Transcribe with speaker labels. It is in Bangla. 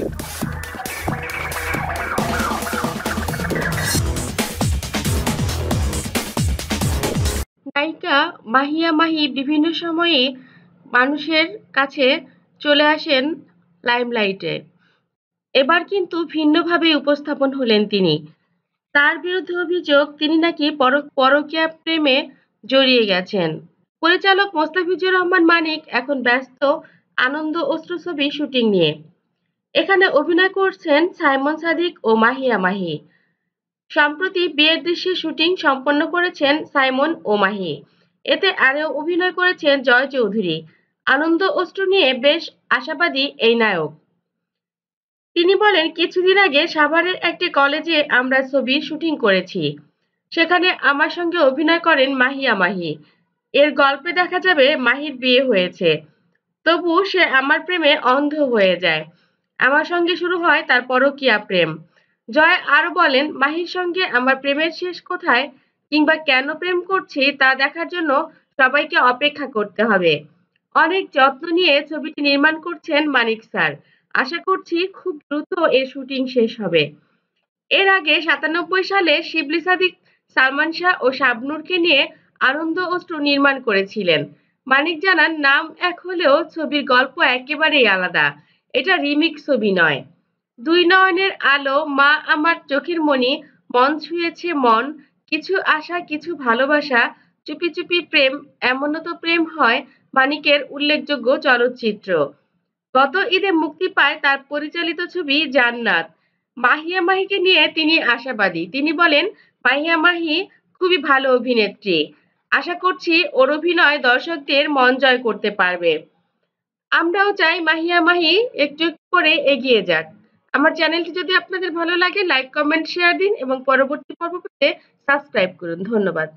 Speaker 1: নায়িকা মাহিয়া মাহি বিভিন্ন সময়ে মানুষের কাছে চলে আসেন লাইমলাইটে এবার কিন্তু ভিন্নভাবে উপস্থাপন হলেন তিনি তার বিরুদ্ধে অভিযোগ তিনি নাকি পরকীয়া প্রেমে জড়িয়ে গেছেন পরিচালক মোস্তাফিজুর রহমান মানিক এখন ব্যস্ত আনন্দ অস্ত্র ছবি শুটিং নিয়ে এখানে অভিনয় করছেন সাইমন সাদিক ও মাহিয়া মাহি সম্প্রতি বিয়ের দৃশ্যে শুটিং সম্পন্ন করেছেন সাইমন ও মাহি এতে আরও অভিনয় করেছেন জয় চৌধুরী আনন্দ অস্ত্র নিয়ে বেশ আশাবাদী এই নায়ক তিনি বলেন কিছুদিন আগে সাভারের একটি কলেজে আমরা ছবির শুটিং করেছি সেখানে আমার সঙ্গে অভিনয় করেন মাহিয়া মাহি এর গল্পে দেখা যাবে মাহির বিয়ে হয়েছে তবু সে আমার প্রেমে অন্ধ হয়ে যায় আমার সঙ্গে শুরু হয় তার কিয়া প্রেম জয় আরো বলেন মাহির সঙ্গে আমার প্রেমের শেষ কোথায় কিংবা কেন প্রেম করছি তা দেখার জন্য সবাইকে অপেক্ষা করতে হবে অনেক যত্ন নিয়ে ছবিটি নির্মাণ করছেন মানিক স্যার আশা করছি খুব দ্রুত এর শুটিং শেষ হবে এর আগে সাতানব্বই সালে শিবলি সাদিক সালমান শাহ ও শাবনুরকে নিয়ে আনন্দ অস্ত্র নির্মাণ করেছিলেন মানিক জানান নাম এক হলেও ছবির গল্প একেবারেই আলাদা এটা রিমিক ছবি নয় দুই নয়নের আলো মা আমার চোখের মনি মন ছুঁয়েছে মন কিছু আশা কিছু ভালোবাসা চুপি চুপি প্রেম এমন তো প্রেম হয় মানিকের উল্লেখযোগ্য চলচ্চিত্র গত ঈদে মুক্তি পায় তার পরিচালিত ছবি জান্নাত মাহিয়া মাহিকে নিয়ে তিনি আশাবাদী তিনি বলেন মাহিয়া মাহি খুবই ভালো অভিনেত্রী আশা করছি ওর অভিনয় দর্শকদের মন জয় করতে পারবে আমরাও চাই মাহিয়া মাহি একটু করে এগিয়ে যাক আমার চ্যানেলটি যদি আপনাদের ভালো লাগে লাইক কমেন্ট শেয়ার দিন এবং পরবর্তী পর্ব পেতে সাবস্ক্রাইব করুন ধন্যবাদ